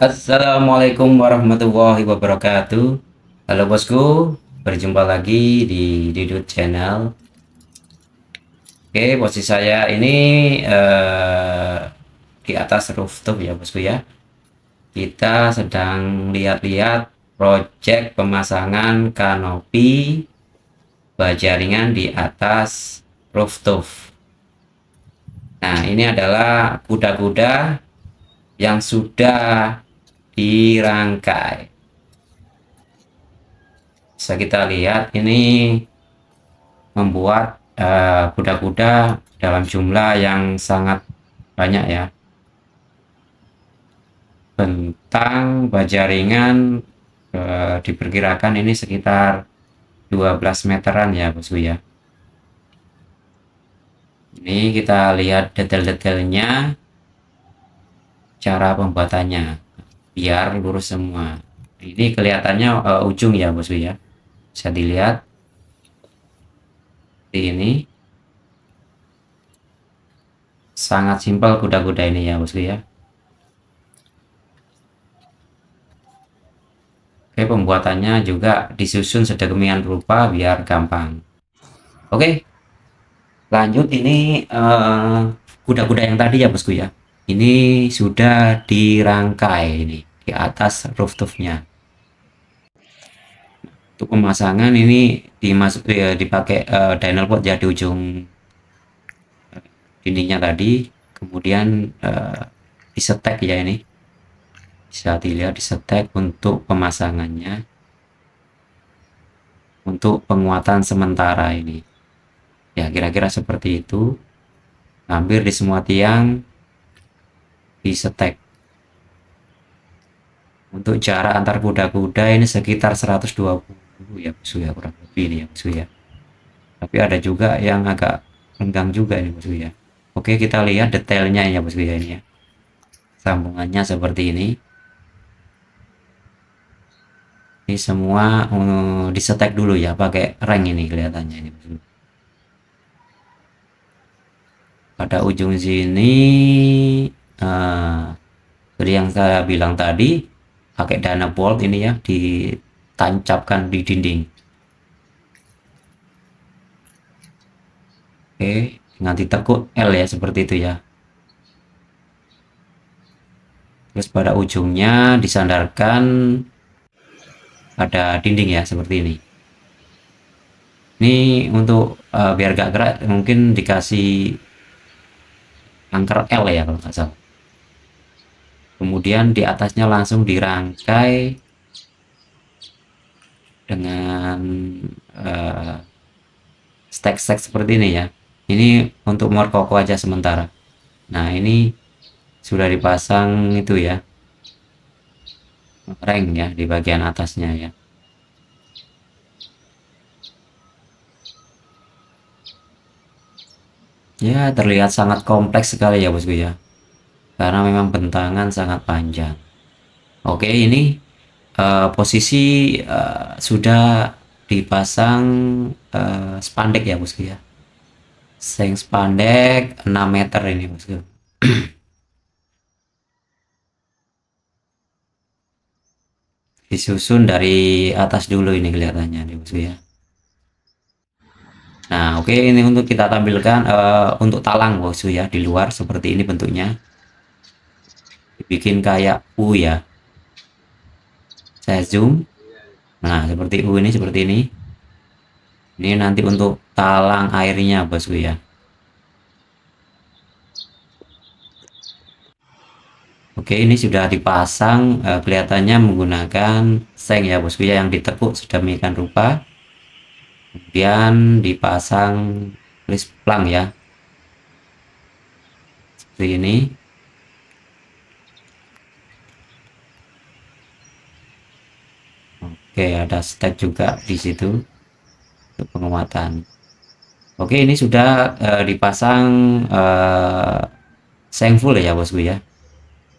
Assalamualaikum warahmatullahi wabarakatuh Halo bosku Berjumpa lagi di Didut channel Oke posisi saya ini eh, Di atas rooftop ya bosku ya Kita sedang lihat-lihat Project pemasangan kanopi Bajaringan di atas rooftop Nah ini adalah kuda-kuda yang sudah dirangkai bisa kita lihat ini membuat eh, kuda-kuda uh, dalam jumlah yang sangat banyak ya bentang ringan uh, eh, diperkirakan ini sekitar 12 meteran ya bosku ya ini kita lihat detail-detailnya cara pembuatannya biar lurus semua ini kelihatannya uh, ujung ya bosku ya bisa dilihat ini sangat simpel kuda-kuda ini ya bosku ya Oke pembuatannya juga disusun sedemikian rupa biar gampang Oke lanjut ini eh, kuda-kuda uh, yang tadi ya bosku ya ini sudah dirangkai ini di atas rooftopnya untuk pemasangan ini dimasuk ya, dipakai uh, eh, dynal pot ya di ujung eh, ininya dindingnya tadi kemudian uh, disetek ya ini bisa dilihat disetek untuk pemasangannya untuk penguatan sementara ini ya kira-kira seperti itu hampir di semua tiang di untuk jarak antar kuda-kuda ini sekitar 120 ya musuh ya kurang lebih ini ya musuh ya tapi ada juga yang agak renggang juga ini musuh ya oke kita lihat detailnya ya musuh ya ini ya sambungannya seperti ini ini semua um, uh, disetek dulu ya pakai rank ini kelihatannya ini pada ujung sini Nah, jadi yang saya bilang tadi pakai dana bolt ini ya ditancapkan di dinding. Oke, dengan ditekuk L ya seperti itu ya. Terus pada ujungnya disandarkan pada dinding ya seperti ini. Ini untuk uh, biar gak gerak mungkin dikasih angker L ya kalau nggak salah kemudian di atasnya langsung dirangkai dengan uh, eh, stek stack seperti ini ya ini untuk koko aja sementara nah ini sudah dipasang itu ya rank ya di bagian atasnya ya ya terlihat sangat kompleks sekali ya bosku ya karena memang bentangan sangat panjang. Oke, ini uh, posisi uh, sudah dipasang uh, spandek ya bosku ya. Seng spandek 6 meter ini bosku. disusun dari atas dulu ini kelihatannya nih bosku ya. Nah, oke okay, ini untuk kita tampilkan uh, untuk talang bosku ya di luar seperti ini bentuknya dibikin kayak U ya saya zoom nah seperti U ini seperti ini ini nanti untuk talang airnya bosku ya Oke ini sudah dipasang eh, kelihatannya menggunakan seng ya bosku ya yang ditekuk sudah sedemikian rupa kemudian dipasang list plank ya seperti ini Oke, ada step juga di situ untuk penguatan. Oke, ini sudah uh, dipasang uh, eh, seng full ya, Bosku ya.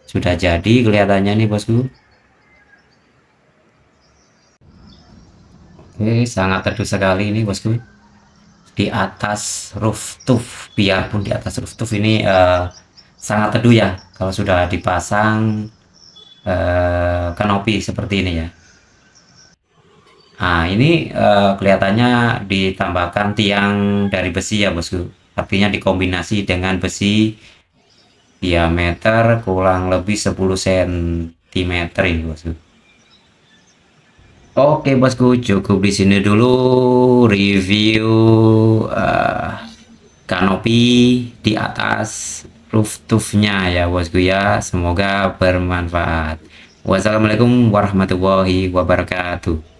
Sudah jadi kelihatannya nih, Bosku. Oke, sangat teduh sekali ini, Bosku. Di atas rooftop, biarpun di atas rooftop ini uh, sangat teduh ya kalau sudah dipasang uh, kanopi seperti ini ya. Nah, ini uh, kelihatannya ditambahkan tiang dari besi ya, Bosku. Artinya dikombinasi dengan besi diameter kurang lebih 10 cm ini, Bosku. Oke, Bosku, cukup di sini dulu review uh, kanopi di atas rooftopnya ya, Bosku ya. Semoga bermanfaat. Wassalamualaikum warahmatullahi wabarakatuh.